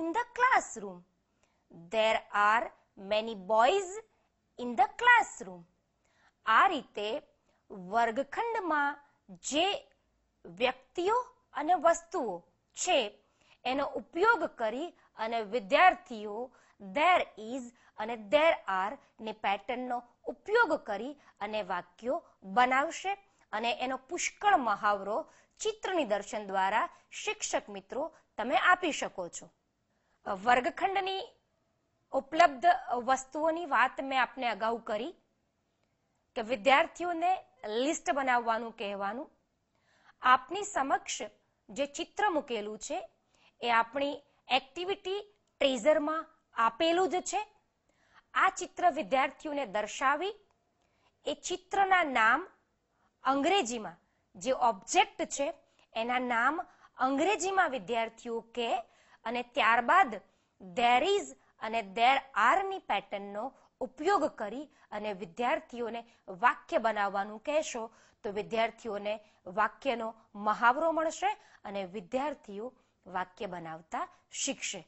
in the classroom. There are many boys in the classroom. આ રીતે વર્ગખંડમાં જે વ્યક્તિઓ અને વસ્તુઓ છે એનો ઉપયોગ કરી અને વિદ્યાર્થીઓ ધેર ઇઝ અને ધેર આર ને પેટર્નનો ઉપયોગ કરી અને વાક્યો બનાવશે અને એનો પુષ્કળ મહાવરો ચિત્ર નિદર્શન દ્વારા શિક્ષક મિત્રો તમે આપી શકો છો વર્ગખંડની ઉપલબ્ધ વસ્તુઓની વાત મેં આપને અગાઉ કરી કે વિદ્યાર્થીઓને લિસ્ટ બનાવવાનું કહેવાનું આપની સમક્ષ જે ચિત્ર મૂકેલું છે એ આપણી એક્ટિવિટી ટ્રેઝરમાં આપેલું જ છે આ ચિત્ર વિદ્યાર્થીઓને દર્શાવી એ ચિત્રના નામ અંગ્રેજીમાં જે ઓબ્જેક્ટ છે એના નામ અંગ્રેજીમાં વિદ્યાર્થીઓ કે અને ત્યારબાદ ધેર ઇઝ અને ધેર આરની પેટર્નનો ઉપયોગ કરી અને વિદ્યાર્થીઓને વાક્ય બનાવવાનું કહેશો તો વિદ્યાર્થીઓને વાક્યનો મહાવરો મળશે અને વિદ્યાર્થીઓ વાક્ય બનાવતા શીખશે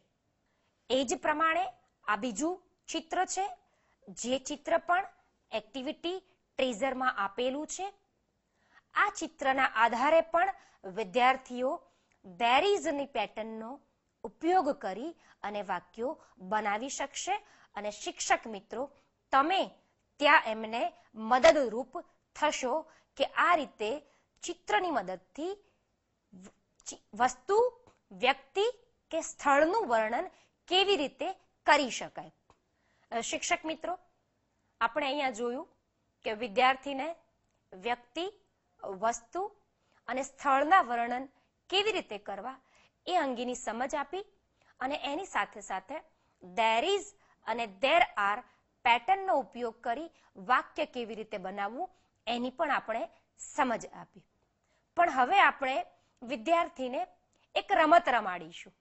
એ જ પ્રમાણે આ બીજું ચિત્ર છે જે ચિત્ર પણ એક્ટિવિટી ટ્રેઝરમાં આપેલું છે આ ચિત્રના આધારે પણ વિદ્યાર્થીઓ બેરીઝની પેટર્નનો ઉપયોગ કરી અને વાક્યો બનાવી શકશે અને શિક્ષક મિત્રો તમે ત્યાં એમને મદદરૂપ થશો કે આ રીતે ચિત્રની મદદથી વસ્તુ વ્યક્તિ કે સ્થળનું વર્ણન કેવી રીતે કરી શકાય શિક્ષક મિત્રો આપણે અહીંયા જોયું કે વિદ્યાર્થીને વ્યક્તિ વસ્તુ અને સ્થળના વર્ણન કેવી રીતે કરવા એ અંગેની સમજ આપી અને એની સાથે સાથે દેર ઇઝ અને દેર આર પેટર્નનો ઉપયોગ કરી વાક્ય કેવી રીતે બનાવવું એની પણ આપણે સમજ આપી પણ હવે આપણે વિદ્યાર્થીને એક રમત રમાડીશું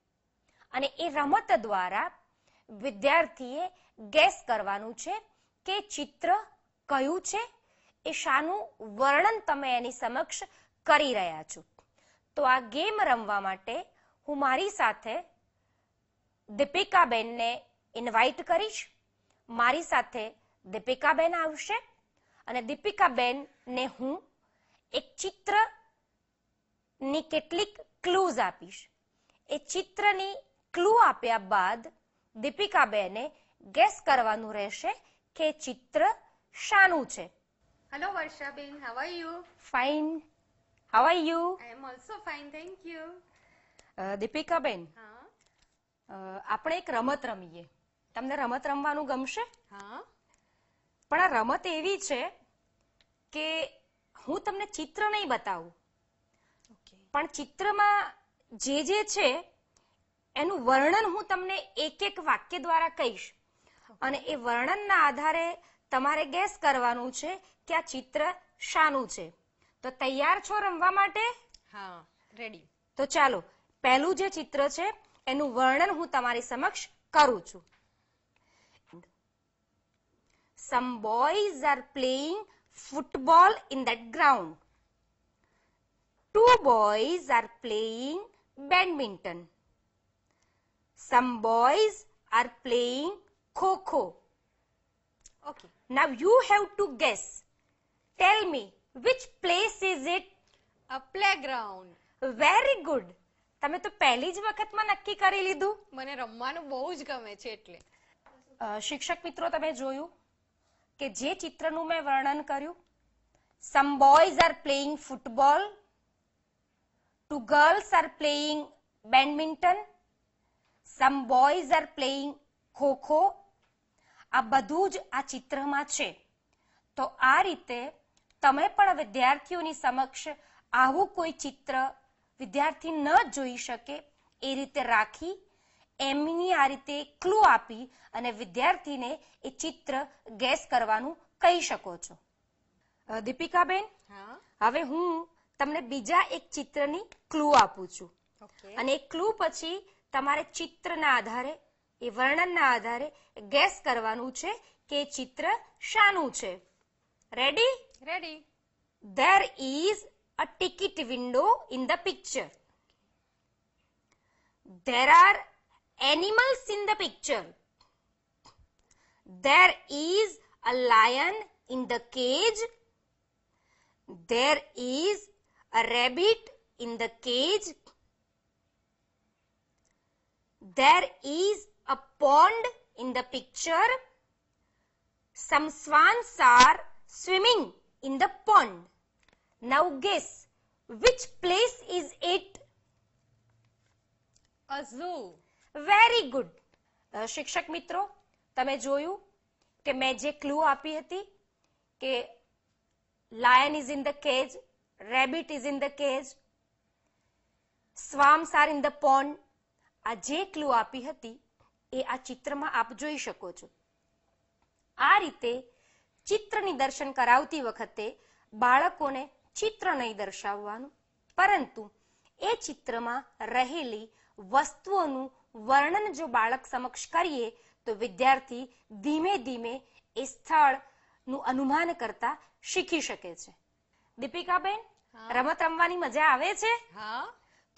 અને એ રમત દ્વારા વિદ્યાર્થીએ ગેસ કરવાનું છે કે ચિત્ર કયું છે એ શાનું વર્ણન તમે એની સમક્ષ કરી રહ્યા છો તો આ ગેમ રમવા માટે હું મારી સાથે દીપિકાબેનને ઇન્વાઇટ કરીશ મારી સાથે દીપિકાબેન આવશે અને દીપિકાબેનને હું એક ચિત્રની કેટલીક ક્લૂઝ આપીશ એ ચિત્રની ક્લૂ આપ્યા બાદ દીપિકાબેને ગેસ કરવાનું રહેશે કે ચિત્ર શાનું છે hello Varshaben how are you fine how are you I am also fine thank you Deepikaben આપણે એક રમત રમીએ તમને રમત રમવાનું ગમશે પણ આ રમત એવી છે કે હું તમને ચિત્ર નહીં બતાવું પણ ચિત્રમાં જે જે છે એનું વર્ણન હું તમને એક એક વાક્ય દ્વારા કહીશ અને એ વર્ણનના આધારે તમારે ગેસ કરવાનું છે કે આ ચિત્ર શાનું છે તો તૈયાર છો રમવા માટે હા રેડી તો ચાલો પહેલું જે ચિત્ર છે એનું વર્ણન હું તમારી સમક્ષ કરું છું some boys are playing football in that ground two boys are playing badminton some boys are playing kho kho okay now you have to guess tell me which place is it a playground very good તમે તો પહેલી જ વખતમાં નક્કી કરી લીધું મને રમવાનું બહુ જ ગમે છે એટલે શિક્ષક મિત્રો તમે જોયું કે જે ચિત્રનું મેં વર્ણન કર્યું some boys are playing football two girls are playing badminton some boys are playing kho kho આ બધું જ આ ચિત્રમાં છે તો આ રીતે તમે પણ વિદ્યાર્થીઓની સમક્ષ આવું કોઈ ચિત્ર વિદ્યાર્થી ન જોઈ શકે એ રીતે રાખી એમની આ રીતે ક્લુ આપી અને વિદ્યાર્થીને એ ચિત્ર ગેસ કરવાનું કહી શકો છો દીપિકાબેન હવે હું તમને બીજા એક ચિત્રની ક્લુ આપું છું અને એ ક્લુ પછી તમારે ચિત્રના આધારે એ વર્ણનના આધારે ગેસ કરવાનું છે કે ચિત્ર શાનું છે ready ready there is a ticket window in the picture. There are animals in the picture. There is a lion in the cage. There is a rabbit in the cage. There is a pond in the picture. Some swans are swimming in the pond. Now guess, which place is it? A zoo. Very good uh, શિક્ષક મિત્રો તમે જોયું કે મેં જે clue આપી હતી કે lion is in the cage rabbit is in the cage swans are in the pond આ જે ક્લુ આપી હતી એ આ ચિત્રમાં આપ જોઈ શકો છો આ રીતે ચિત્ર દર્શન કરાવતી વખતે બાળકોને ચિત્ર નહીં દર્શાવવાનું પરંતુ એ ચિત્રમાં રહેલી વસ્તુઓનું વર્ણન જો બાળક સમક્ષ કરીએ તો વિદ્યાર્થી ધીમે ધીમે એ સ્થળનું અનુમાન કરતા શીખી શકે છે દીપિકાબેન રમત રમવાની મજા આવે છે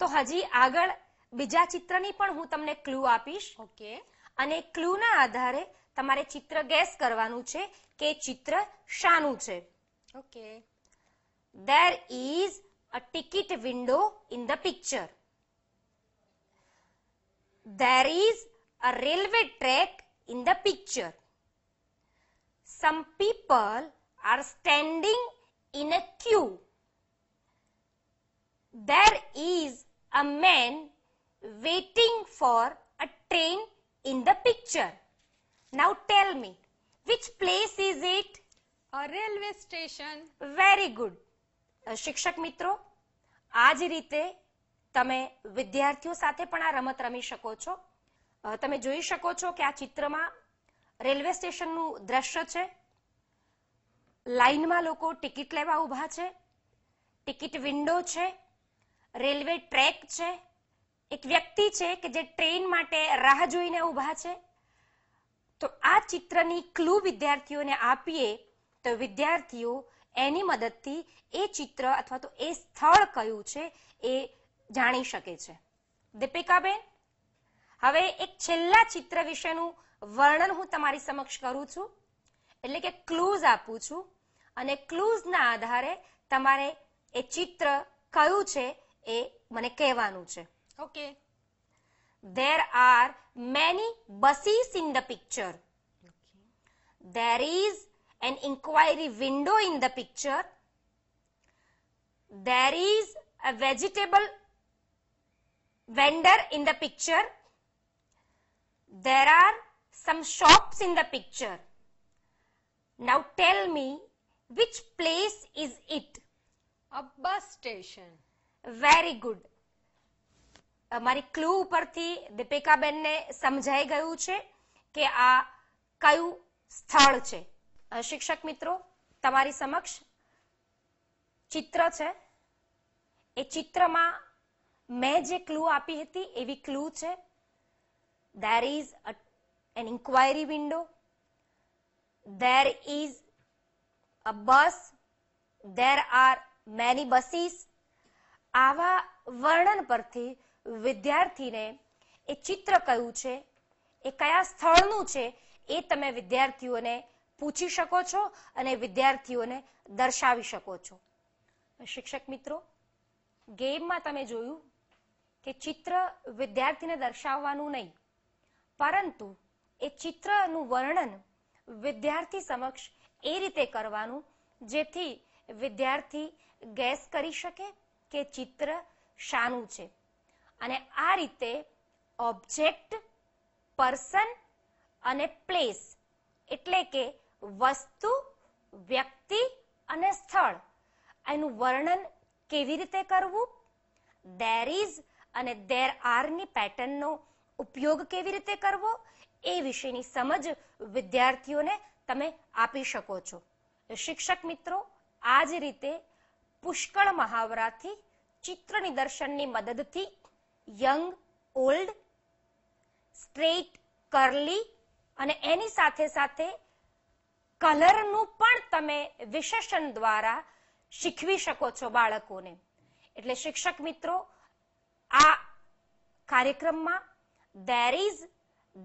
તો હજી આગળ બીજા ચિત્રની પણ હું તમને ક્લુ આપીશ ઓકે અને ક્લુના આધારે તમારે ચિત્ર ગેસ કરવાનું છે કે ચિત્ર શાનું છે okay There is a ticket window in the picture. There is a railway track in the picture. Some people are standing in a queue. There is a man waiting for a train in the picture. Now tell me, which place is it? A railway station. Very good. શિક્ષક મિત્રો આ જ રીતે તમે વિદ્યાર્થીઓ સાથે પણ આ રમત રમી શકો છો તમે જોઈ શકો છો કે આ ચિત્રમાં રેલવે સ્ટેશનનું દ્રશ્ય છે લાઇનમાં લોકો ટિકિટ લેવા ઊભા છે ટિકિટ વિન્ડો છે રેલવે ટ્રેક છે એક વ્યક્તિ છે કે જે ટ્રેન માટે રાહ જોઈને ઊભા છે તો આ ચિત્રની ક્લુ વિદ્યાર્થીઓને આપીએ તો વિદ્યાર્થીઓ એની મદદથી એ ચિત્ર અથવા તો એ સ્થળ કયું છે એ જાણી શકે છે દીપિકાબેન હવે એક છેલ્લા ચિત્ર વિશેનું વર્ણન હું તમારી સમક્ષ કરું છું એટલે કે ક્લૂઝ આપું છું અને ક્લૂઝના આધારે તમારે એ ચિત્ર કયું છે એ મને કહેવાનું છે okay there are many buses in the picture Okay. There an inquiry window in the picture. There is a vegetable vendor in the picture. There are some shops in the picture. Now tell me which place is it? A bus station. Very good અમારી clue ઉપરથી દીપિકાબેનને સમજાઈ ગયું છે કે આ કયું સ્થળ છે શિક્ષક મિત્રો તમારી સમક્ષ ચિત્ર છે એ ચિત્રમાં મેં જે ક્લુ આપી હતી એવી ક્લુ છે there is an inquiry window there is a bus there are many buses આવા વર્ણન પરથી વિદ્યાર્થીને એ ચિત્ર કયું છે એ કયા સ્થળનું છે એ તમે વિદ્યાર્થીઓને પૂછી શકો છો અને વિદ્યાર્થીઓને દર્શાવી શકો છો શિક્ષક મિત્રો ગેમમાં તમે જોયું કે ચિત્ર વિદ્યાર્થીને દર્શાવવાનું નહીં પરંતુ એ ચિત્રનું વર્ણન વિદ્યાર્થી સમક્ષ એ રીતે કરવાનું જેથી વિદ્યાર્થી ગેસ કરી શકે કે ચિત્ર શાનું છે અને આ રીતે ઓબ્જેક્ટ પર્સન અને પ્લેસ એટલે કે વસ્તુ વ્યક્તિ અને સ્થળ એનું વર્ણન કેવી રીતે કરવું દેર ઇઝ અને દેર આરની પેટર્નનો ઉપયોગ કેવી રીતે કરવો એ વિશેની સમજ વિદ્યાર્થીઓને તમે આપી શકો છો શિક્ષક મિત્રો આ જ રીતે પુષ્કળ મહાવરાથી ચિત્ર નિદર્શનની મદદથી યંગ ઓલ્ડ સ્ટ્રેટ કર્લી અને એની સાથે સાથે કલરનું પણ તમે વિશેષણ દ્વારા શીખવી શકો છો બાળકોને એટલે શિક્ષક મિત્રો આ કાર્યક્રમમાં દેર ઇઝ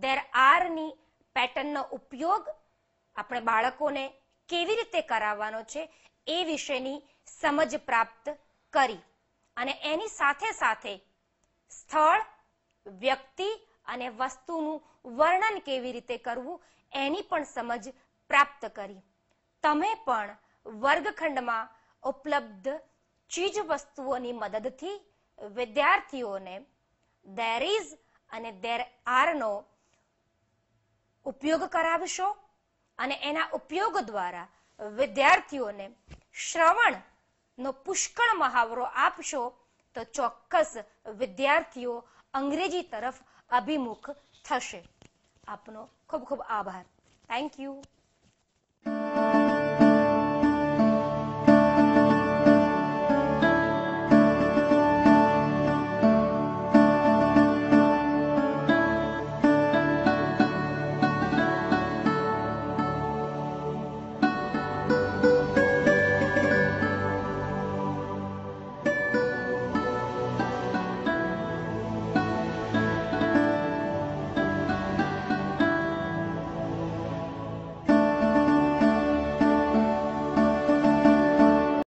દેર આરની પેટર્નનો ઉપયોગ આપણે બાળકોને કેવી રીતે કરાવવાનો છે એ વિશેની સમજ પ્રાપ્ત કરી અને એની સાથે સાથે સ્થળ વ્યક્તિ અને વસ્તુનું વર્ણન કેવી રીતે કરવું એની પણ સમજ પ્રાપ્ત કરી તમે પણ વર્ગખંડમાં ઉપલબ્ધ ચીજ વસ્તુઓની મદદથી વિદ્યાર્થીઓને દેર ઇઝ અને દેર આરનો ઉપયોગ કરાવશો અને એના ઉપયોગ દ્વારા વિદ્યાર્થીઓને શ્રવણનો પુષ્કળ મહાવરો આપશો તો ચોક્કસ વિદ્યાર્થીઓ અંગ્રેજી તરફ અભિમુખ થશે આપનો ખૂબ ખૂબ આભાર થેન્ક યુ